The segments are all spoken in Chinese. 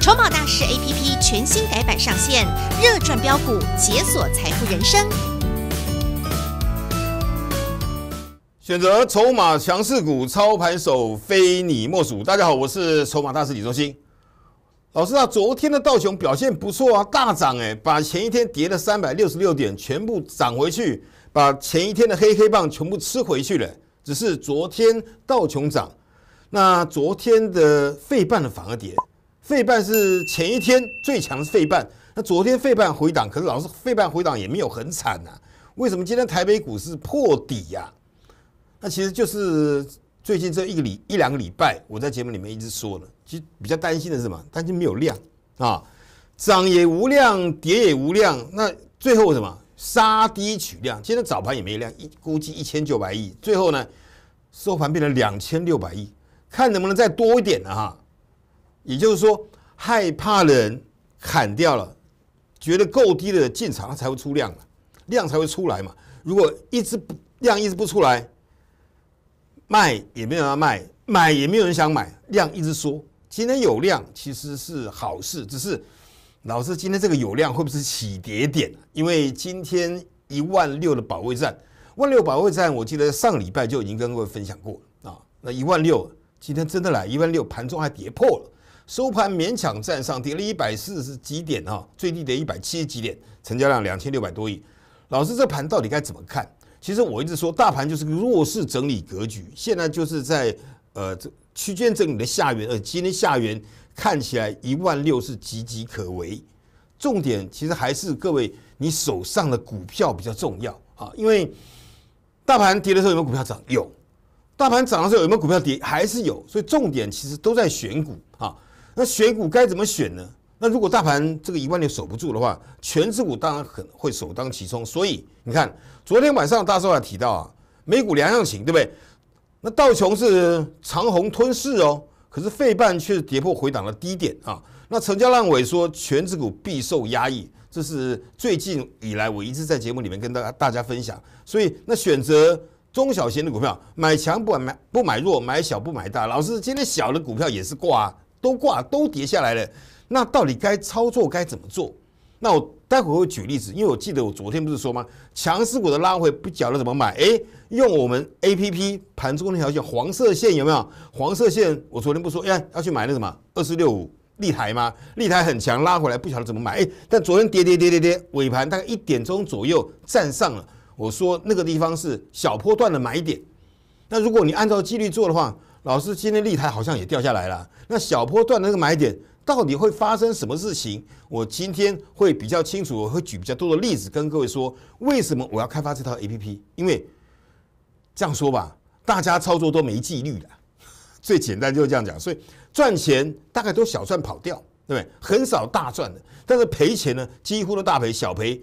筹码大师 A P P 全新改版上线，热赚标股，解锁财富人生。选择筹码强势股，操盘手非你莫属。大家好，我是筹码大师李忠鑫。老师啊。昨天的道琼表现不错啊，大涨哎，把前一天跌了三百六十六点全部涨回去，把前一天的黑黑棒全部吃回去了。只是昨天道琼涨，那昨天的废半的反而跌。费半是前一天最强是费半，那昨天费半回档，可是老是费半回档也没有很惨呐。为什么今天台北股市破底呀？那其实就是最近这一个礼一两个礼拜，我在节目里面一直说了，其实比较担心的是什么？担心没有量啊，涨也无量，跌也无量，那最后什么杀低取量？今天早盘也没量，一估计一千九百亿，最后呢收盘变成两千六百亿，看能不能再多一点了哈。也就是说，害怕的人砍掉了，觉得够低的进场，它才会出量量才会出来嘛。如果一直不量一直不出来，卖也没有办法卖，买也没有人想买，量一直缩。今天有量其实是好事，只是老师今天这个有量会不会起跌点？因为今天一万六的保卫战，万六保卫战，我记得上礼拜就已经跟各位分享过啊。那一万六，今天真的来一万六，盘中还跌破了。收盘勉强站上，跌了一百四十几点啊，最低的一百七十几点，成交量两千六百多亿。老师，这盘到底该怎么看？其实我一直说，大盘就是个弱势整理格局，现在就是在呃这区间整理的下缘。呃，今天下缘看起来一万六是岌岌可危。重点其实还是各位你手上的股票比较重要啊，因为大盘跌的时候有没有股票涨？有，大盘涨的时候有没有股票跌？还是有。所以重点其实都在选股啊。那选股该怎么选呢？那如果大盘这个一万点守不住的话，全指股当然很会首当其冲。所以你看，昨天晚上大寿还提到啊，美股两样情，对不对？那道琼是长虹吞噬哦，可是费半却跌破回档的低点啊。那成交烂尾，说全指股必受压抑，这是最近以来我一直在节目里面跟大家大家分享。所以那选择中小型的股票，买强不买不买弱，买小不买大。老师，今天小的股票也是挂。都挂都跌下来了，那到底该操作该怎么做？那我待会会举例子，因为我记得我昨天不是说吗？强势股的拉回不晓得怎么买，哎，用我们 A P P 盘中那条线黄色线有没有？黄色线我昨天不说，哎，要去买那什么二四六五立台吗？立台很强，拉回来不晓得怎么买，哎，但昨天跌跌跌跌跌，尾盘大概一点钟左右站上了，我说那个地方是小波段的买点。那如果你按照纪律做的话，老师今天立台好像也掉下来了，那小波段那个买点到底会发生什么事情？我今天会比较清楚，我会举比较多的例子跟各位说，为什么我要开发这套 A P P？因为这样说吧，大家操作都没纪律的，最简单就是这样讲，所以赚钱大概都小赚跑掉，对不对？很少大赚的，但是赔钱呢，几乎都大赔，小赔，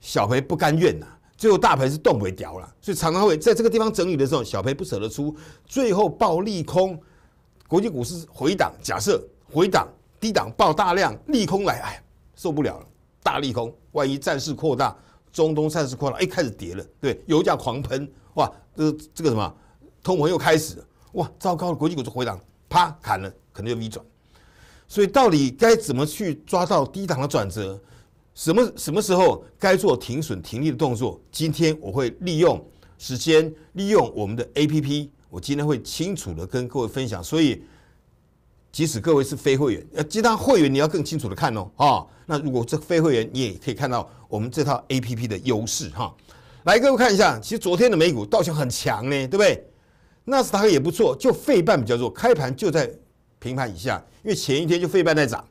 小赔不甘愿呐。最后大盘是动不掉了，所以常常会在这个地方整理的时候，小盘不舍得出，最后爆利空，国际股市回档。假设回档低档爆大量利空来，哎，受不了了，大利空，万一战事扩大，中东战事扩大，哎，开始跌了，对，油价狂喷，哇，这这个什么，通膨又开始，哇，糟糕了，国际股市回档，啪砍了，可能就 V 转。所以到底该怎么去抓到低档的转折？什么什么时候该做停损停利的动作？今天我会利用时间，利用我们的 A P P，我今天会清楚的跟各位分享。所以，即使各位是非会员，呃，其他会员你要更清楚的看哦，啊，那如果这非会员，你也可以看到我们这套 A P P 的优势哈。来，各位看一下，其实昨天的美股倒像很强呢，对不对？纳斯达克也不错，就费半比较弱，开盘就在平盘以下，因为前一天就费半在涨，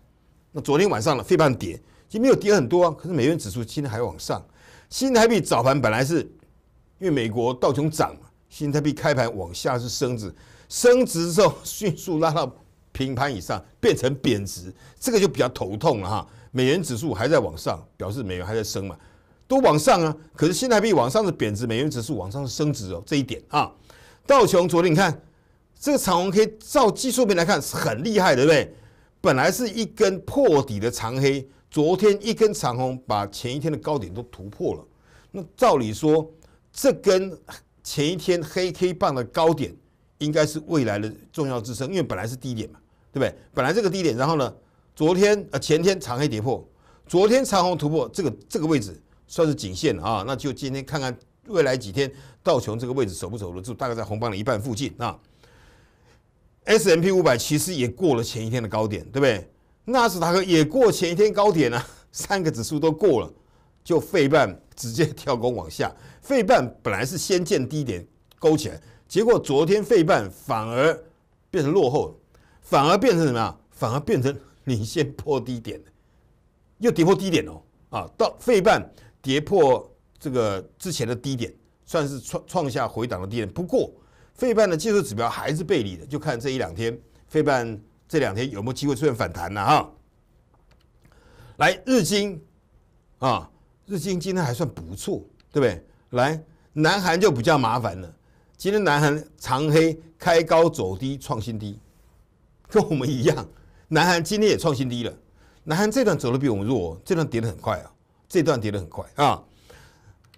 那昨天晚上了费半跌。也没有跌很多啊，可是美元指数今天还往上。新台币早盘本来是，因为美国道琼涨嘛，新台币开盘往下是升值，升值之后迅速拉到平盘以上，变成贬值，这个就比较头痛了哈。美元指数还在往上，表示美元还在升嘛，都往上啊。可是新台币往上是贬值，美元指数往上是升值哦，这一点啊。道琼昨天你看这个长红 K 照技术面来看是很厉害，的，对不对？本来是一根破底的长黑。昨天一根长红把前一天的高点都突破了，那照理说，这根前一天黑 K 棒的高点应该是未来的重要支撑，因为本来是低点嘛，对不对？本来这个低点，然后呢，昨天啊前天长黑跌破，昨天长红突破这个这个位置算是颈线了啊，那就今天看看未来几天道琼这个位置守不守得住，大概在红棒的一半附近啊。S M P 五百其实也过了前一天的高点，对不对？纳斯达克也过前一天高点了，三个指数都过了，就费半直接跳空往下。费半本来是先见低点勾起来，结果昨天费半反而变成落后，反而变成什么啊？反而变成领先破低点又跌破低点喽！啊，到费半跌破这个之前的低点，算是创创下回档的低点。不过费半的技术指标还是背离的，就看这一两天费半。这两天有没有机会出现反弹呢？哈，来日经啊，日经今天还算不错，对不对？来南韩就比较麻烦了，今天南韩长黑开高走低，创新低，跟我们一样。南韩今天也创新低了，南韩这段走的比我们弱，这段跌的很快啊，这段跌的很快啊。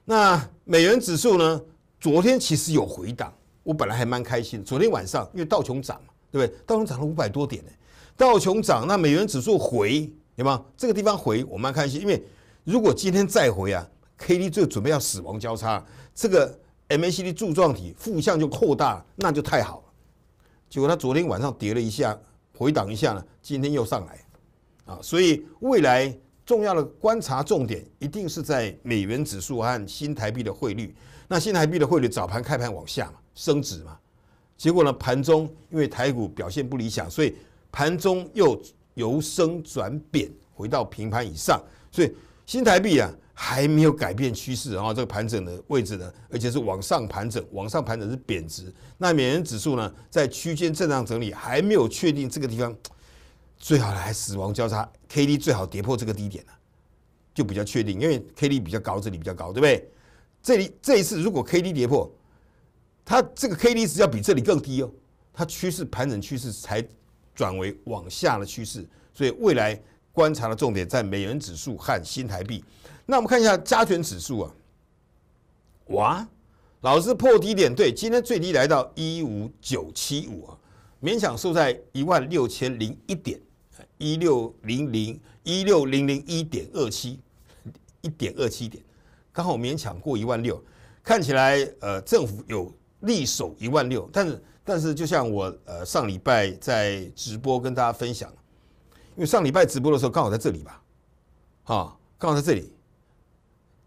那美元指数呢？昨天其实有回档，我本来还蛮开心。昨天晚上因为道琼涨嘛。对不对？道琼涨了五百多点呢，道琼涨，那美元指数回对吗？这个地方回，我们要看心，因为如果今天再回啊，K D 就准备要死亡交叉，这个 M A C D 柱状体负向就扩大，那就太好了。结果他昨天晚上跌了一下，回档一下呢，今天又上来啊，所以未来重要的观察重点一定是在美元指数和新台币的汇率。那新台币的汇率早盘开盘往下嘛，升值嘛。结果呢？盘中因为台股表现不理想，所以盘中又由升转贬，回到平盘以上。所以新台币啊还没有改变趋势，然后这个盘整的位置呢，而且是往上盘整，往上盘整是贬值。那美元指数呢在区间震荡整理，还没有确定这个地方最好来死亡交叉，K D 最好跌破这个低点了，就比较确定，因为 K D 比较高，这里比较高，对不对？这里这一次如果 K D 跌破。它这个 K D 值要比这里更低哦，它趋势盘整趋势才转为往下的趋势，所以未来观察的重点在美元指数和新台币。那我们看一下加权指数啊，哇，老是破低点，对，今天最低来到一五九七五啊，勉强收在一万六千零一点一六零零一六零零一点二七一点二七点，刚好勉强过一万六，看起来呃政府有。利手一万六，但是但是就像我呃上礼拜在直播跟大家分享，因为上礼拜直播的时候刚好在这里吧，啊刚好在这里，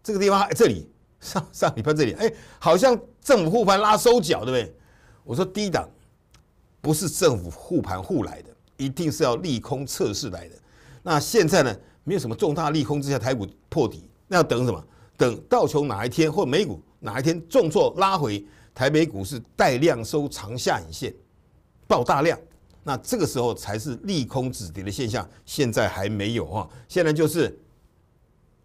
这个地方这里上上礼拜这里哎好像政府护盘拉收脚对不对？我说低档不是政府护盘护来的，一定是要利空测试来的。那现在呢，没有什么重大利空之下台股破底，那要等什么？等到熊哪一天或美股哪一天重挫拉回？台北股市带量收长下影线，爆大量，那这个时候才是利空止跌的现象，现在还没有啊，现在就是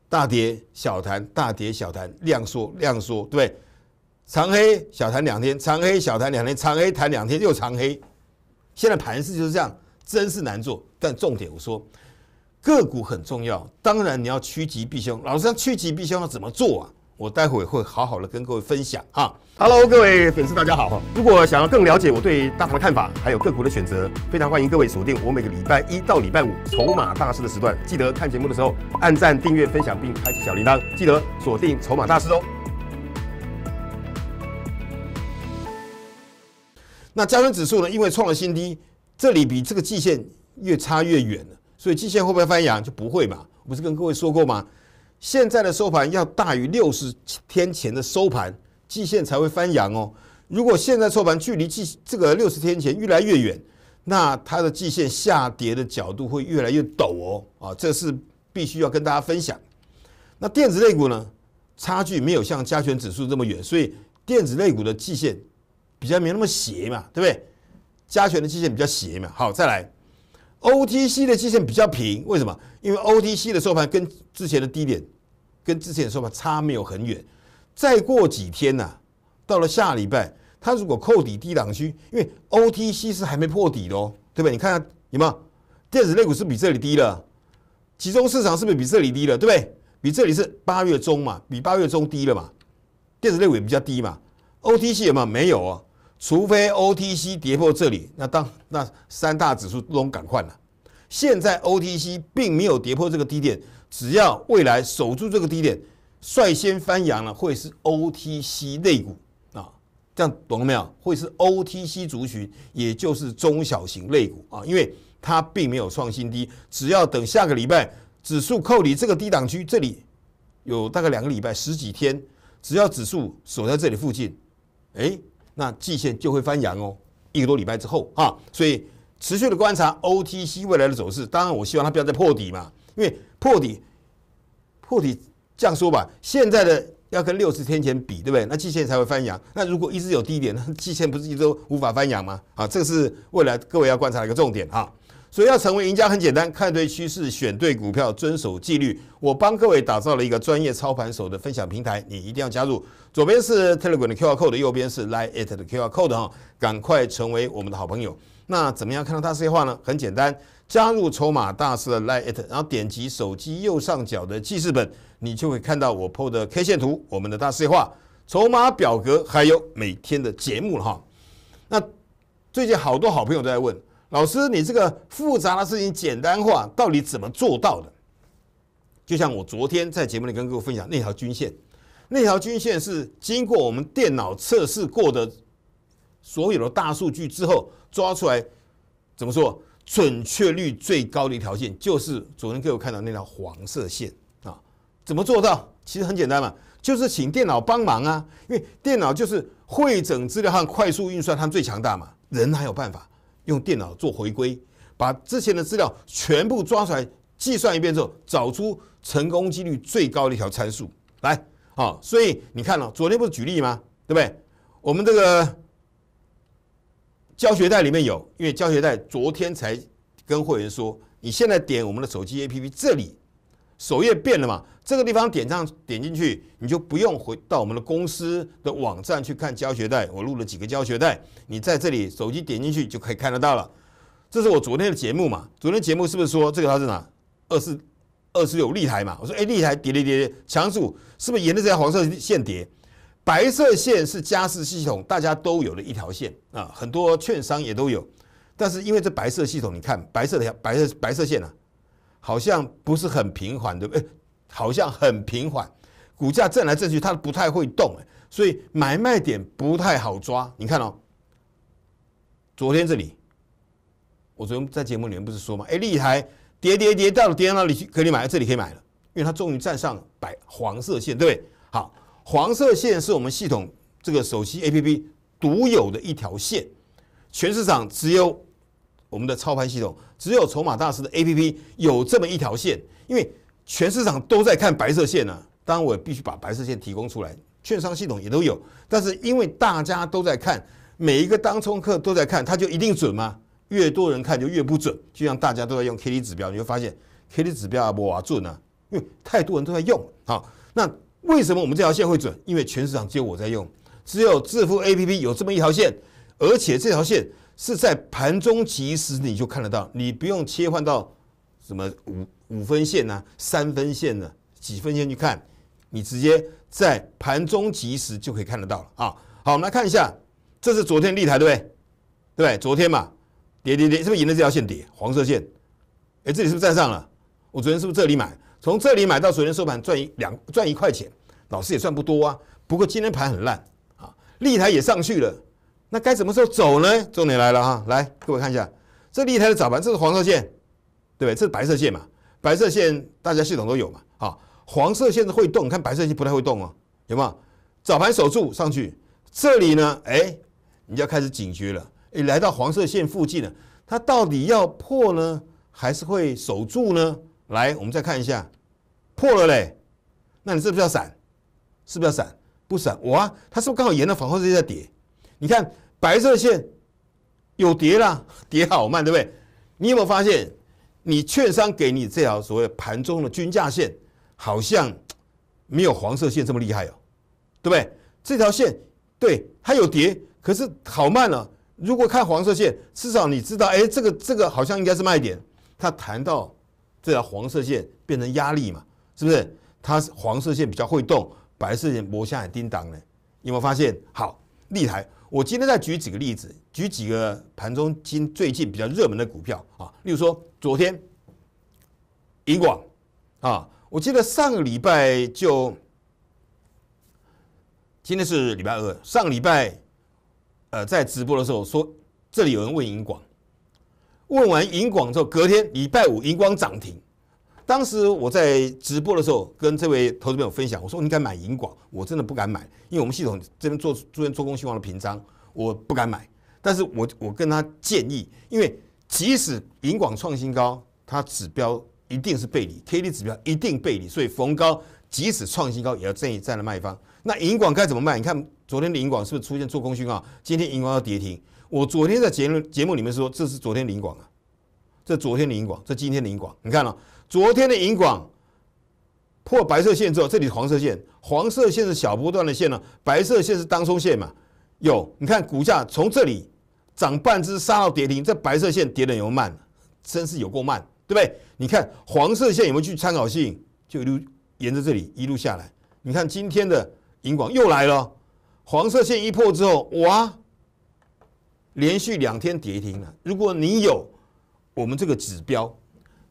大跌小谈，大跌小谈，量缩量缩，对不对？长黑小谈两天，长黑小谈两天，长黑谈两天又长黑，现在盘势就是这样，真是难做。但重点我说，个股很重要，当然你要趋吉避凶，老师，要趋吉避凶要怎么做啊？我待会会好好的跟各位分享哈。h e l l o 各位粉丝，大家好！如果想要更了解我对大盘的看法，还有个股的选择，非常欢迎各位锁定我每个礼拜一到礼拜五《筹码大师》的时段，记得看节目的时候按赞、订阅、分享，并开启小铃铛，记得锁定《筹码大师》哦。那加分指数呢？因为创了新低，这里比这个季线越差越远了，所以季线会不会翻阳？就不会嘛，我不是跟各位说过吗？现在的收盘要大于六十天前的收盘，季线才会翻阳哦。如果现在收盘距离季这个六十天前越来越远，那它的季线下跌的角度会越来越陡哦。啊，这是必须要跟大家分享。那电子类股呢，差距没有像加权指数这么远，所以电子类股的季线比较没那么斜嘛，对不对？加权的季线比较斜嘛。好，再来，OTC 的季线比较平，为什么？因为 OTC 的收盘跟之前的低点。跟之前说嘛，差没有很远。再过几天呐，到了下礼拜，它如果扣底低档区，因为 OTC 是还没破底咯，对不对？你看下有没有电子类股是比这里低了，集中市场是不是比这里低了，对不对？比这里是八月中嘛，比八月中低了嘛，电子类股也比较低嘛。OTC 有吗？没有啊，除非 OTC 跌破这里，那当那三大指数都赶快了。现在 OTC 并没有跌破这个低点。只要未来守住这个低点，率先翻阳了，会是 OTC 类股啊，这样懂了没有？会是 OTC 族群，也就是中小型类股啊，因为它并没有创新低，只要等下个礼拜指数扣离这个低档区，这里有大概两个礼拜十几天，只要指数守在这里附近，哎，那季线就会翻阳哦，一个多礼拜之后啊，所以持续的观察 OTC 未来的走势，当然我希望它不要再破底嘛。因为破底，破底，这样说吧，现在的要跟六十天前比，对不对？那季线才会翻扬。那如果一直有低点，那季线不是一直都无法翻扬吗？啊，这个是未来各位要观察的一个重点哈。所以要成为赢家很简单，看对趋势，选对股票，遵守纪律。我帮各位打造了一个专业操盘手的分享平台，你一定要加入。左边是 Telegram 的 QR Code，右边是 Line at 的 QR Code 哈，赶快成为我们的好朋友。那怎么样看到他这些话呢？很简单。加入筹码大师的 liet，然后点击手机右上角的记事本，你就会看到我 po 的 K 线图、我们的大 C 话，筹码表格，还有每天的节目了哈。那最近好多好朋友都在问老师，你这个复杂的事情简单化，到底怎么做到的？就像我昨天在节目里跟各位分享那条均线，那条均线是经过我们电脑测试过的所有的大数据之后抓出来，怎么说？准确率最高的条件就是昨天给我看到那条黄色线啊，怎么做到？其实很简单嘛，就是请电脑帮忙啊，因为电脑就是会整资料和快速运算，它最强大嘛，人还有办法用电脑做回归，把之前的资料全部抓出来计算一遍之后，找出成功几率最高的一条参数来啊。所以你看了昨天不是举例吗？对不对？我们这个。教学袋里面有，因为教学袋昨天才跟会员说，你现在点我们的手机 APP 这里，首页变了嘛？这个地方点上点进去，你就不用回到我们的公司的网站去看教学袋。我录了几个教学袋，你在这里手机点进去就可以看得到了。这是我昨天的节目嘛？昨天节目是不是说这个它是哪？二四二四有立台嘛？我说哎，立台叠跌叠，强数是不是沿着这条黄色线叠？白色线是加势系统，大家都有的一条线啊，很多券商也都有。但是因为这白色系统，你看白色的条、白色白色线啊，好像不是很平缓，对不对？好像很平缓，股价震来震去，它不太会动，所以买卖点不太好抓。你看哦，昨天这里，我昨天在节目里面不是说吗？哎，利台跌跌跌到了跌到那里去，可以买，这里可以买了，因为它终于站上白黄色线，对不对？好。黄色线是我们系统这个手机 A P P 独有的一条线，全市场只有我们的操盘系统，只有筹码大师的 A P P 有这么一条线。因为全市场都在看白色线啊，当然我必须把白色线提供出来。券商系统也都有，但是因为大家都在看，每一个当冲客都在看，它就一定准吗？越多人看就越不准。就像大家都在用 K D 指标，你会发现 K D 指标不啊准啊，因为太多人都在用。好，那。为什么我们这条线会准？因为全市场只有我在用，只有智富 A P P 有这么一条线，而且这条线是在盘中即时你就看得到，你不用切换到什么五五分线呐、三分线呐、几分线去看，你直接在盘中即时就可以看得到了啊！好，我们来看一下，这是昨天立台对不对？对，昨天嘛，跌跌跌，是不是赢着这条线跌？黄色线？哎，这里是不是站上了？我昨天是不是这里买？从这里买到昨天收盘赚一两赚一块钱，老师也赚不多啊。不过今天盘很烂啊，立台也上去了，那该什么时候走呢？重点来了哈，来各位看一下，这立台的早盘，这是黄色线，对不对？这是白色线嘛？白色线大家系统都有嘛？啊，黄色线是会动，看白色线不太会动哦，有没有？早盘守住上去，这里呢，哎，你要开始警觉了，哎，来到黄色线附近了，它到底要破呢，还是会守住呢？来，我们再看一下。破了嘞，那你是不是要闪？是不是要闪？不闪我啊？它是不是刚好沿了黄这线在跌？你看白色线有跌啦，跌好慢，对不对？你有没有发现，你券商给你这条所谓盘中的均价线，好像没有黄色线这么厉害哦，对不对？这条线对它有跌，可是好慢了。如果看黄色线，至少你知道，哎，这个这个好像应该是卖点，它谈到这条黄色线变成压力嘛。是不是？它是黄色线比较会动，白色线摸下来叮当呢？有没有发现？好，立台，我今天再举几个例子，举几个盘中今最近比较热门的股票啊，例如说昨天银广啊，我记得上个礼拜就，今天是礼拜二，上个礼拜呃在直播的时候说，这里有人问银广，问完银广之后，隔天礼拜五银广涨停。当时我在直播的时候，跟这位投资朋友分享，我说：“你敢买银广？我真的不敢买，因为我们系统这边做出现做空新望的平仓，我不敢买。但是我我跟他建议，因为即使银广创新高，它指标一定是背离，kd 指标一定背离，所以逢高即使创新高也要建议站在卖方。那银广该怎么卖？你看昨天的银广是不是出现做空虚号？今天银广要跌停。我昨天在节节目里面说，这是昨天的银广啊，这昨天的银广，这今天的银广，你看了。”昨天的银广破白色线之后，这里黄色线，黄色线是小波段的线呢，白色线是当中线嘛。有，你看股价从这里涨半只三到跌停，这白色线跌的有慢，真是有够慢，对不对？你看黄色线有没有去参考性？就一路沿着这里一路下来。你看今天的银广又来了，黄色线一破之后，哇，连续两天跌停了。如果你有我们这个指标。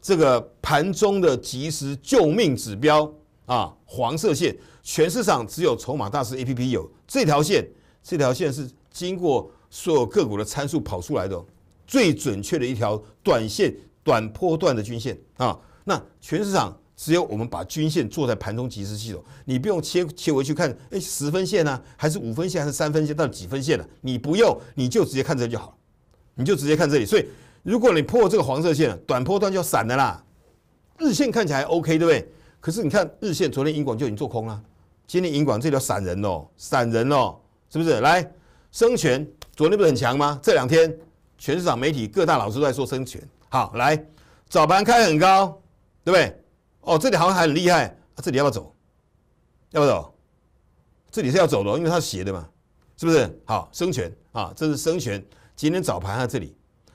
这个盘中的即时救命指标啊，黄色线，全市场只有筹码大师 A P P 有这条线，这条线是经过所有个股的参数跑出来的最准确的一条短线短波段的均线啊。那全市场只有我们把均线做在盘中即时系统，你不用切切回去看，哎，十分线呢？还是五分线？还是三分线？到底几分线啊？你不用，你就直接看这就好了，你就直接看这里，所以。如果你破这个黄色线，短波段就要散的啦。日线看起来 OK，对不对？可是你看日线，昨天银广就已经做空了，今天银广这条散人哦，散人哦，是不是？来，生权昨天不是很强吗？这两天，全市场媒体各大老师都在说生权。好，来早盘开很高，对不对？哦，这里好像还很厉害，这里要不要走？要不要走？这里是要走的，因为它斜的嘛，是不是？好，生权啊，这是生权，今天早盘在这里。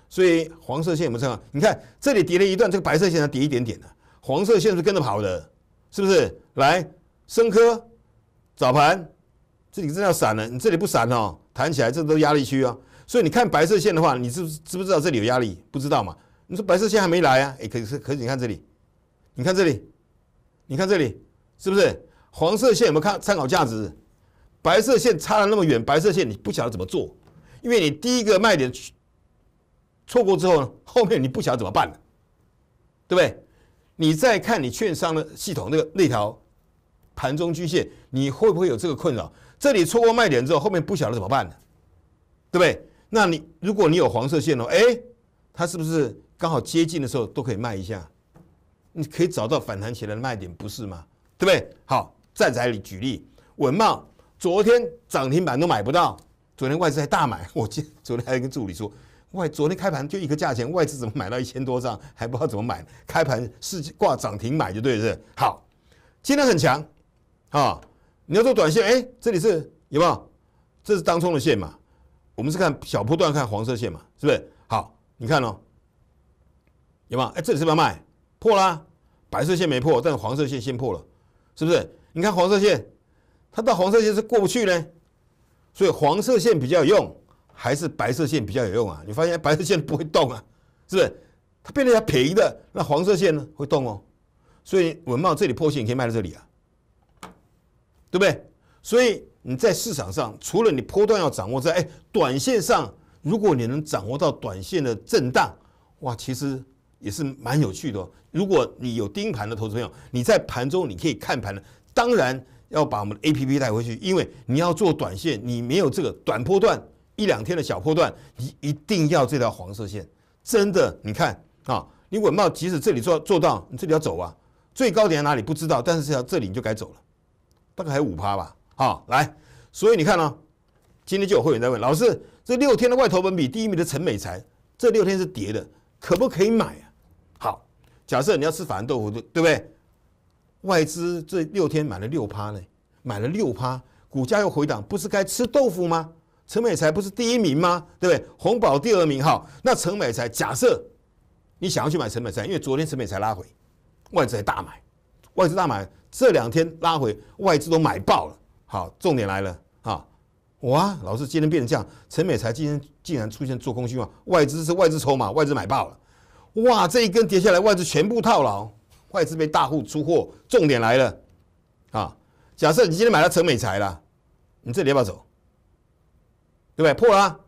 所以黄色线有没有参考？你看这里叠了一段，这个白色线它叠一点点的，黄色线是跟着跑的，是不是？来，深科早盘这里真要闪了，你这里不闪哦，弹起来这都压力区啊。所以你看白色线的话，你知知不知道这里有压力？不知道嘛？你说白色线还没来啊？哎，可是可是你看这里，你看这里，你看这里，是不是？黄色线有没有看参考价值？白色线差了那么远，白色线你不晓得怎么做，因为你第一个卖点。错过之后呢？后面你不晓得怎么办了，对不对？你再看你券商的系统那个那条盘中均线，你会不会有这个困扰？这里错过卖点之后，后面不晓得怎么办呢？对不对？那你如果你有黄色线哦，哎，它是不是刚好接近的时候都可以卖一下？你可以找到反弹起来的卖点，不是吗？对不对？好，站在你里举例，文茂昨天涨停板都买不到，昨天外资还大买。我今昨天还跟助理说。外昨天开盘就一个价钱，外资怎么买到一千多张还不知道怎么买？开盘是挂涨停买就对了，是好，今天很强啊！你要做短线，哎，这里是有没有？这是当中的线嘛？我们是看小波段看黄色线嘛，是不是？好，你看哦，有没有？哎，这里是要卖，破啦！白色线没破，但黄色线先破了，是不是？你看黄色线，它到黄色线是过不去呢，所以黄色线比较有用。还是白色线比较有用啊！你发现白色线不会动啊，是不是？它变成平的。那黄色线呢？会动哦。所以文茂这里破线可以卖到这里啊，对不对？所以你在市场上，除了你波段要掌握在哎，短线上，如果你能掌握到短线的震荡，哇，其实也是蛮有趣的。如果你有盯盘的投资朋友，你在盘中你可以看盘，当然要把我们的 A P P 带回去，因为你要做短线，你没有这个短波段。一两天的小破段，你一定要这条黄色线，真的，你看啊，你稳到，即使这里做做到，你这里要走啊，最高点在哪里不知道，但是这条这里你就该走了，大概还五趴吧，好，来，所以你看呢，今天就有会员在问老师，这六天的外投本比第一名的陈美才，这六天是跌的，可不可以买啊？好，假设你要吃法兰豆腐对对不对？外资这六天买了六趴呢，买了六趴，股价又回档，不是该吃豆腐吗？陈美才不是第一名吗？对不对？红宝第二名哈。那陈美才，假设你想要去买陈美才，因为昨天陈美才拉回，外资大买，外资大买这两天拉回，外资都买爆了。好，重点来了啊！哇，老师今天变成这样，陈美才今天竟然出现做空信号，外资是外资筹码，外资买爆了。哇，这一根跌下来，外资全部套牢，外资被大户出货。重点来了啊！假设你今天买了陈美才了，你这里要不要走？对不对？破了，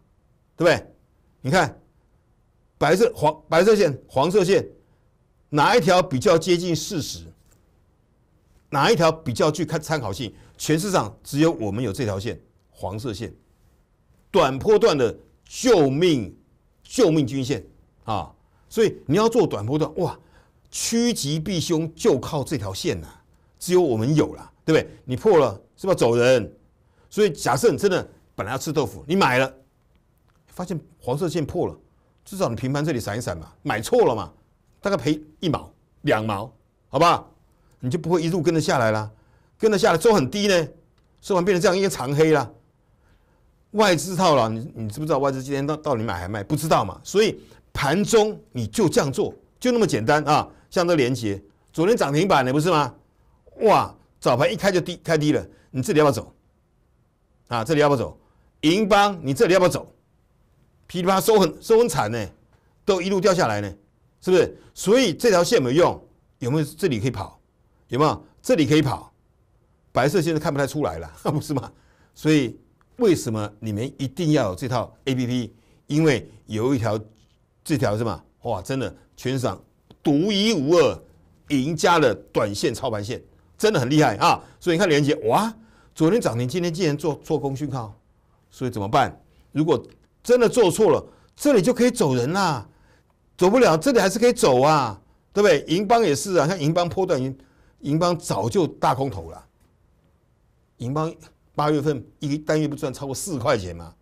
对不对？你看，白色黄白色线、黄色线，哪一条比较接近事实？哪一条比较具看参考性？全市场只有我们有这条线，黄色线，短波段的救命救命均线啊！所以你要做短波段，哇，趋吉避凶就靠这条线呐！只有我们有了，对不对？你破了，是不走人？所以假设你真的。本来要吃豆腐，你买了，发现黄色线破了，至少你平盘这里闪一闪嘛，买错了嘛，大概赔一毛两毛，好吧，你就不会一路跟着下来了，跟着下来后很低呢，说完变成这样一个长黑了，外资套了，你你知不知道外资今天到到底买还卖？不知道嘛，所以盘中你就这样做，就那么简单啊，像这连接，昨天涨停板的不是吗？哇，早盘一开就低开低了，你这里要不要走？啊，这里要不要走？银邦，你这里要不要走？噼里啪收很收很惨呢，都一路掉下来呢，是不是？所以这条线没有用？有没有这里可以跑？有没有这里可以跑？白色线都看不太出来了，不是吗？所以为什么你们一定要有这套 A P P？因为有一条，这条是吗？哇，真的全场独一无二赢家的短线操盘线，真的很厉害啊！所以你看连杰，哇，昨天涨停，今天竟然做做空讯号。所以怎么办？如果真的做错了，这里就可以走人啦，走不了这里还是可以走啊，对不对？银邦也是啊，像银邦波段，银银邦早就大空头了。银邦八月份一单月不赚超过四块钱吗？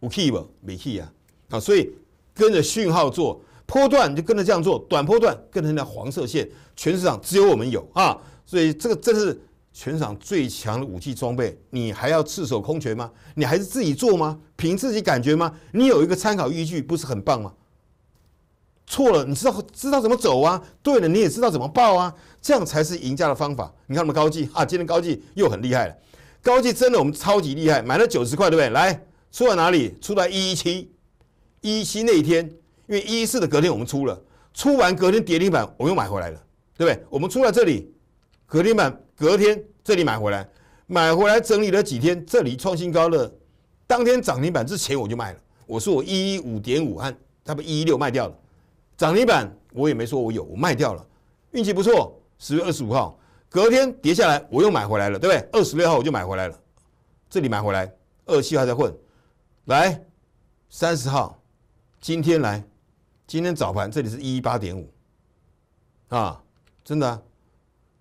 有 k y b 没 k e y 啊，啊，所以跟着讯号做波段，就跟着这样做，短波段跟着那黄色线，全市场只有我们有啊，所以这个这是。全场最强的武器装备，你还要赤手空拳吗？你还是自己做吗？凭自己感觉吗？你有一个参考依据，不是很棒吗？错了，你知道知道怎么走啊？对了，你也知道怎么报啊？这样才是赢家的方法。你看我们高技啊，今天高技又很厉害了。高技真的我们超级厉害，买了九十块，对不对？来，出来哪里？出来一一七，一一七那一天，因为一一四的隔天我们出了，出完隔天跌停板，我又买回来了，对不对？我们出在这里。隔天板，隔天这里买回来，买回来整理了几天，这里创新高的当天涨停板之前我就卖了，我说我一一五点五和差不多一一六卖掉了，涨停板我也没说我有，我卖掉了，运气不错，十月二十五号隔天跌下来我又买回来了，对不对？二十六号我就买回来了，这里买回来，二七还在混，来三十号，今天来，今天早盘这里是一一八点五，啊，真的。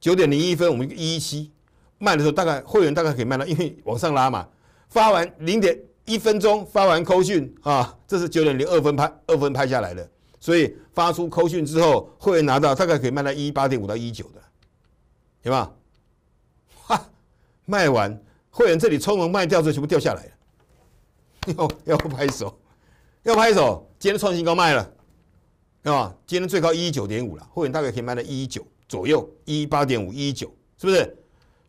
九点零一分，我们一一七卖的时候，大概会员大概可以卖到，因为往上拉嘛。发完零点一分钟，发完扣讯啊，这是九点零二分拍二分拍下来的，所以发出扣讯之后，会员拿到大概可以卖到一八点五到一九的，行吗？哈，卖完会员这里匆忙卖掉之后，全部掉下来了。要要拍手，要拍手，今天创新高卖了，啊，今天最高一一九点五了，会员大概可以卖到一一九。左右一八点五一九，是不是？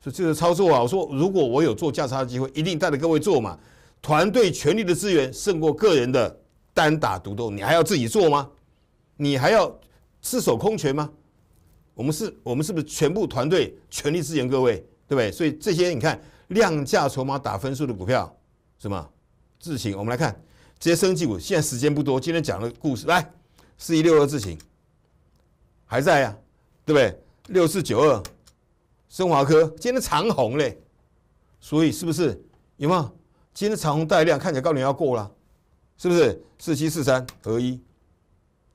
所以这个操作啊，我说如果我有做价差的机会，一定带着各位做嘛。团队全力的资源胜过个人的单打独斗，你还要自己做吗？你还要赤手空拳吗？我们是，我们是不是全部团队全力支援各位，对不对？所以这些你看，量价筹码打分数的股票，什么智行，我们来看这些升级股。现在时间不多，今天讲的故事，来四一六二智行还在呀。对不对？六四九二，升华科今天长红嘞，所以是不是有没有今天长红带量，看起来高点要过了，是不是？四七四三合一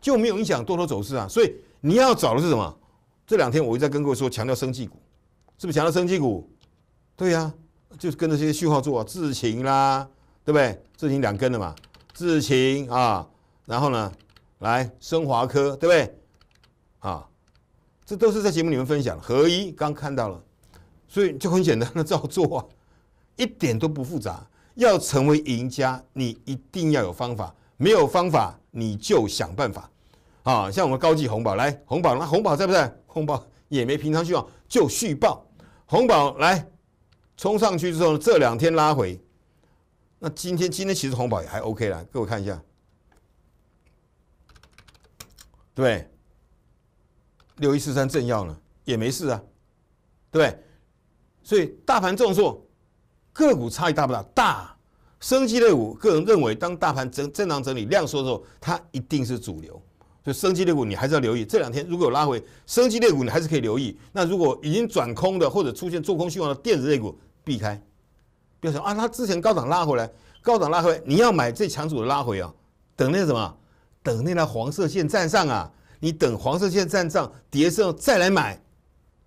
就没有影响多头走势啊。所以你要找的是什么？这两天我一直在跟各位说强调升绩股，是不是强调升绩股？对呀，就是跟这些序号做啊，智勤啦，对不对？智勤两根的嘛，智勤啊，然后呢来升华科，对不对？啊。这都是在节目里面分享，合一刚看到了，所以就很简单，的照做，啊，一点都不复杂。要成为赢家，你一定要有方法，没有方法你就想办法，啊，像我们高级红宝来，红宝那红宝在不在？红宝也没平常续报，就续报红宝来冲上去之后，这两天拉回，那今天今天其实红宝也还 OK 啦，各位看一下，对。六一四三政要呢也没事啊，对所以大盘重挫，个股差异大不大？大，生机类股，个人认为，当大盘整正常整理量缩的时候，它一定是主流。所以生机类股你还是要留意。这两天如果有拉回，生机类股你还是可以留意。那如果已经转空的，或者出现做空信号的电子类股，避开。不要说啊，它之前高档拉回来，高档拉回来，你要买最强组的拉回啊。等那什么？等那条黄色线站上啊。你等黄色线站上跌之后再来买，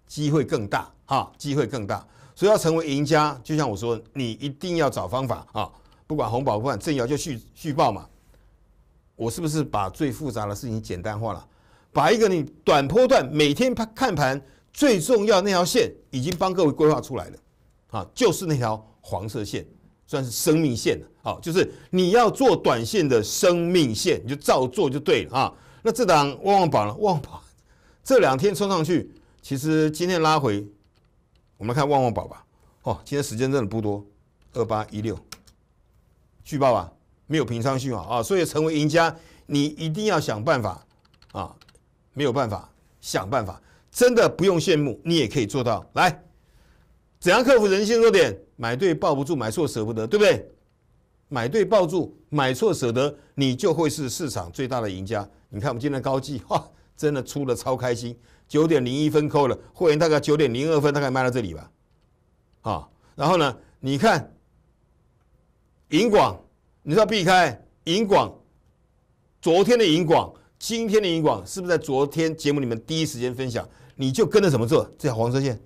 机会更大哈，机会更大。所以要成为赢家，就像我说，你一定要找方法啊。不管红宝不管正姚就续续报嘛。我是不是把最复杂的事情简单化了？把一个你短波段每天看盘最重要那条线，已经帮各位规划出来了啊，就是那条黄色线，算是生命线了。好，就是你要做短线的生命线，你就照做就对了啊。那这档旺旺宝了，旺旺宝这两天冲上去，其实今天拉回。我们看旺旺宝吧，哦，今天时间真的不多，二八一六，续报吧，没有平仓讯号啊，所以成为赢家，你一定要想办法啊，没有办法，想办法，真的不用羡慕，你也可以做到。来，怎样克服人性弱点？买对抱不住，买错舍不得，对不对？买对抱住，买错舍得，你就会是市场最大的赢家。你看我们今天的高技，哇，真的出的超开心，九点零一分扣了，会员大概九点零二分，大概卖到这里吧。啊，然后呢，你看银广，你要避开银广，昨天的银广，今天的银广，是不是在昨天节目里面第一时间分享？你就跟着怎么做？这条黄色线，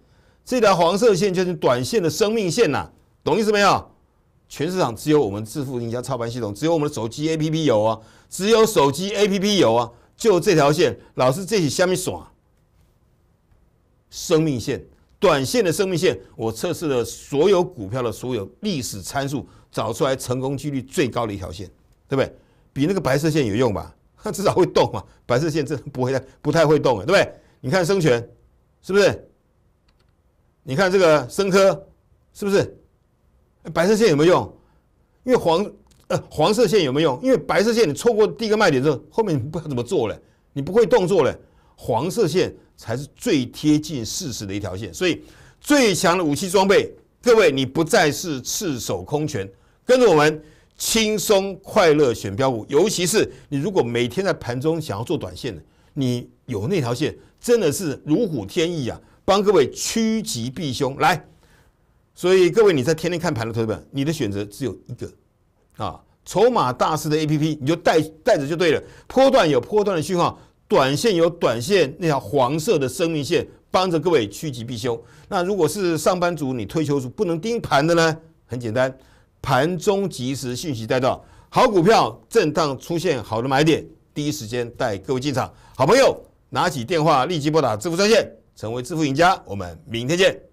这条黄色线就是短线的生命线呐，懂意思没有？全市场只有我们致富营销操盘系统，只有我们的手机 APP 有啊，只有手机 APP 有啊，就这条线，老是这己下面耍，生命线，短线的生命线，我测试了所有股票的所有历史参数，找出来成功几率最高的一条线，对不对？比那个白色线有用吧？它 至少会动嘛，白色线 真的不会太不太会动啊，对不对？你看生全，是不是？你看这个生科，是不是？白色线有没有用？因为黄呃黄色线有没有用？因为白色线你错过第一个卖点之后，后面你不知道怎么做了，你不会动作了。黄色线才是最贴近事实的一条线，所以最强的武器装备，各位你不再是赤手空拳，跟着我们轻松快乐选标股。尤其是你如果每天在盘中想要做短线的，你有那条线真的是如虎添翼啊，帮各位趋吉避凶来。所以各位，你在天天看盘的同学们，你的选择只有一个，啊，筹码大师的 A P P 你就带带着就对了。波段有波段的讯号，短线有短线那条黄色的生命线，帮着各位趋吉避凶。那如果是上班族，你退休族不能盯盘的呢？很简单，盘中及时讯息带到，好股票震荡出现好的买点，第一时间带各位进场。好朋友，拿起电话立即拨打支付专线，成为致富赢家。我们明天见。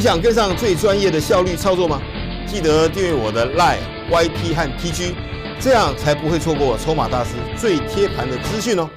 你想跟上最专业的效率操作吗？记得订阅我的 Line、YT 和 TG，这样才不会错过筹码大师最贴盘的资讯哦。